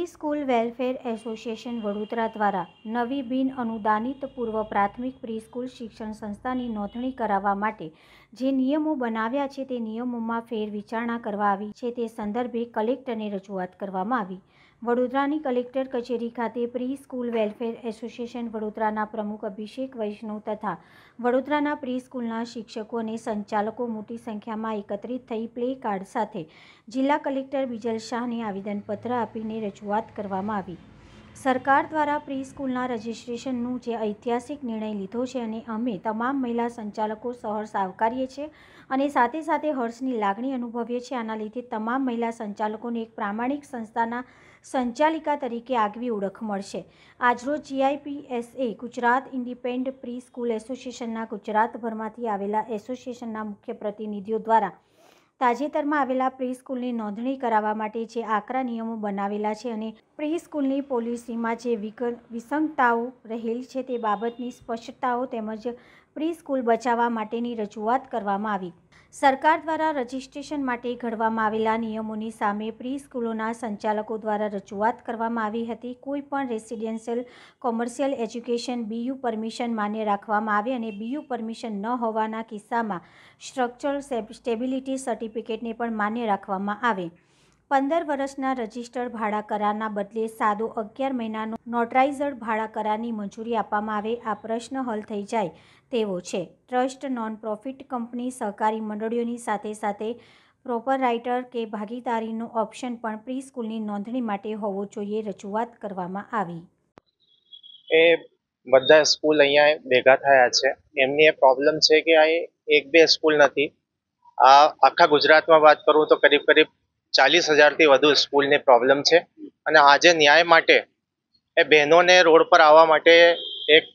pre school welfare association Vadodara દ્વારા નવી બિન અનુદાનિત પૂર્વ પ્રાથમિક પ્રી સ્કૂલ શિક્ષણ સંસ્થાની નોંધણી કરાવવા માટે જે નિયમો બનાવ્યા છે તે નિયમોમાં ફેર વિચારણા કરવા આવી છે તે સંદર્ભે કલેક્ટરને રજૂઆત કરવામાં આવી વડોદરાની કલેક્ટર કચેરી ખાતે પ્રી સ્કૂલ વેલફેર એસોસિએશન વડોદરાના પ્રમુખ અભિષેક વૈષ્ણવ તથા વડોદરાના પ્રી સ્કૂલના શિક્ષકો અને સંચાલકો મોટી સંખ્યામાં એકત્રિત થઈ પ્લે કાર્ડ સાથે જિલ્લા કલેક્ટર બિજલ શાહને આવેદનપત્ર આપીને રજૂઆત કરવામાં આવી સરકાર દ્વારા પ્રી સ્કૂલના રજિસ્ટ્રેશનનું જે ઐતિહાસિક નિર્ણય લીધો છે અને અમે તમામ મહિલા સંચાલકો સહર્ષ આવકારીએ છીએ અને સાથે સાથે હર્ષની લાગણી અનુભવીએ છીએ આના લીધે તમામ મહિલા સંચાલકોને એક પ્રામાણિક સંસ્થાના સંચાલિકા તરીકે આગવી ઓળખ મળશે આજરોજ GIPSA Gujarat independent pre school એસોસિએશનના ગુજરાતભરમાંથી આવેલા એસોસિએશનના મુખ્ય પ્રતિનિધિઓ દ્વારા તાજેતરમાં આવેલા પ્રી સ્કૂલની નોંધણી કરાવવા માટે જે આકરા નિયમો બનાવેલા છે અને પ્રી સ્કૂલની પોલિસીમાં જે વિસંગતાઓ રહેલી છે તે બાબતની સ્પષ્ટતાઓ તેમજ પ્રી સ્કૂલ બચાવવા માટેની રજૂઆત કરવામાં આવી સરકાર દ્વારા રજીસ્ટ્રેશન માટે ઘડવામાં આવેલા નિયમોની સામે પ્રી સ્કૂલોના સંચાલકો દ્વારા રજૂઆત કરવામાં આવી હતી કોઈપણ residential commercial education BU permission માન્ય રાખવામાં આવે અને બીયુ પરમિશન ન હોવાના કિસ્સામાં સ્ટ્રક્ચર સ્ટેબિલિટી સર્ટિફિકેટ સર્ટિફિકેટને પણ માન્ય રાખવામાં આવે પંદર વર્ષના રજિસ્ટર્ડ ભાડા કરારના બદલે સાદો અગિયાર મહિનાનો નોટરાઇઝડ ભાડા કરારની મંજૂરી આપવામાં આવે આ પ્રશ્ન હલ થઈ જાય તેવો છે ટ્રસ્ટ નોન પ્રોફિટ કંપની સહકારી મંડળીઓની સાથે સાથે પ્રોપર રાઇટર કે ભાગીદારીનું ઓપ્શન પણ પ્રી નોંધણી માટે હોવો જોઈએ રજૂઆત કરવામાં આવી એ બધા સ્કૂલ અહીંયા ભેગા થયા છે એમની એ પ્રોબ્લેમ છે કે આ એક બે સ્કૂલ નથી આખા ગુજરાતમાં વાત કરું તો કરીબ કરીબ ચાલીસ હજારથી વધુ સ્કૂલની પ્રોબ્લેમ છે અને આજે ન્યાય માટે એ બહેનોને રોડ પર આવવા માટે એક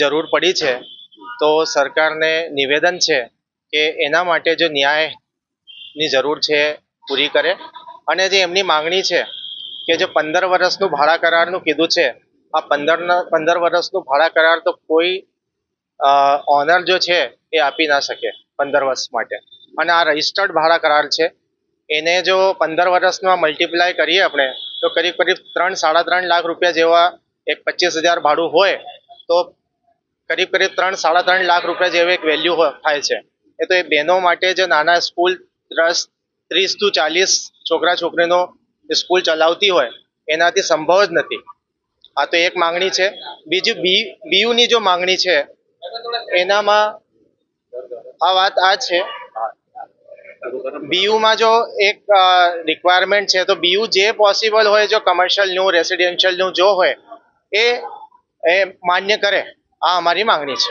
જરૂર પડી છે તો સરકારને નિવેદન છે કે એના માટે જો ન્યાયની જરૂર છે પૂરી કરે અને જે એમની માંગણી છે કે જે પંદર વર્ષનું ભાડા કરારનું કીધું છે આ પંદર પંદર વર્ષનું ભાડા કરાર તો કોઈ ઓનર જો છે એ આપી ના શકે પંદર વર્ષ માટે અને આ રજિસ્ટર્ડ ભાડા કરાર છે એને જો પંદર વર્ષમાં મલ્ટીપ્લાય કરીએ આપણે તો કરીબ કરીબ ત્રણ સાડા ત્રણ લાખ રૂપિયા જેવા એક પચીસ હજાર ભાડું હોય તો કરીબ કરીબ ત્રણ સાડા ત્રણ લાખ રૂપિયા જેવી એક વેલ્યુ થાય છે એ તો એ બહેનો માટે જે નાના સ્કૂલ રસ ત્રીસ ટુ ચાલીસ છોકરા છોકરીનો સ્કૂલ ચલાવતી હોય એનાથી સંભવ જ નથી આ તો એક માંગણી છે બીજું બી બીયુની જો માંગણી છે એનામાં આ વાત આ છે બીયુમાં જો એક રિક્વાયરમેન્ટ છે તો બીયુ જે પોસિબલ હોય જો કમર્શિયલનું રેસિડેન્શિયલનું જો હોય એ માન્ય કરે આ અમારી માંગણી છે